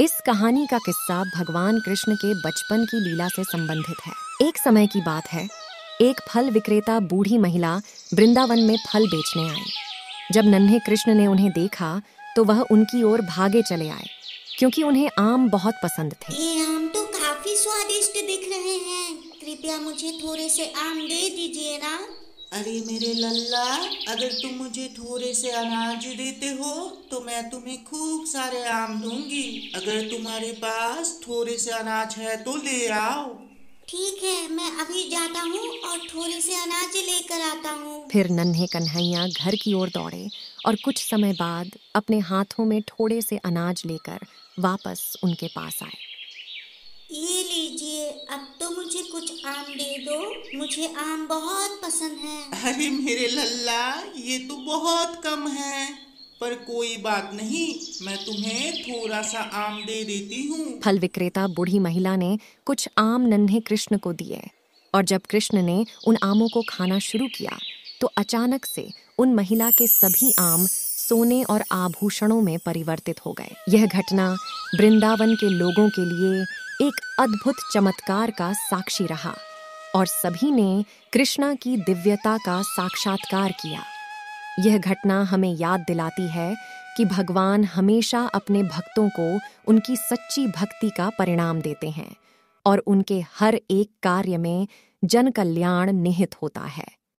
इस कहानी का किस्सा भगवान कृष्ण के बचपन की लीला से संबंधित है एक समय की बात है एक फल विक्रेता बूढ़ी महिला वृंदावन में फल बेचने आई जब नन्हे कृष्ण ने उन्हें देखा तो वह उनकी ओर भागे चले आए क्योंकि उन्हें आम बहुत पसंद थे ये आम तो काफी स्वादिष्ट दिख रहे हैं कृपया मुझे थोड़े से आम दे दीजिए ना अरे मेरे लल्ला अगर तुम मुझे थोड़े से अनाज देते हो तो मैं तुम्हें खूब सारे आम दूंगी अगर तुम्हारे पास थोड़े से अनाज है तो ले आओ ठीक है मैं अभी जाता हूँ और थोड़े से अनाज लेकर आता हूँ फिर नन्हे कन्हैया घर की ओर दौड़े और कुछ समय बाद अपने हाथों में थोड़े से अनाज लेकर वापस उनके पास आए ये लीजिए अब तो मुझे कुछ आम दे दो मुझे आम बहुत पसंद है अरे मेरे लल्ला ये तो बहुत कम है पर कोई बात नहीं मैं तुम्हें थोड़ा सा आम दे देती हूँ फल विक्रेता बूढ़ी महिला ने कुछ आम नन्हे कृष्ण को दिए और जब कृष्ण ने उन आमों को खाना शुरू किया तो अचानक से उन महिला के सभी आम सोने और आभूषणों में परिवर्तित हो गए यह घटना वृंदावन के लोगों के लिए एक अद्भुत चमत्कार का साक्षी रहा और सभी ने कृष्णा की दिव्यता का साक्षात्कार किया यह घटना हमें याद दिलाती है कि भगवान हमेशा अपने भक्तों को उनकी सच्ची भक्ति का परिणाम देते हैं और उनके हर एक कार्य में जन कल्याण निहित होता है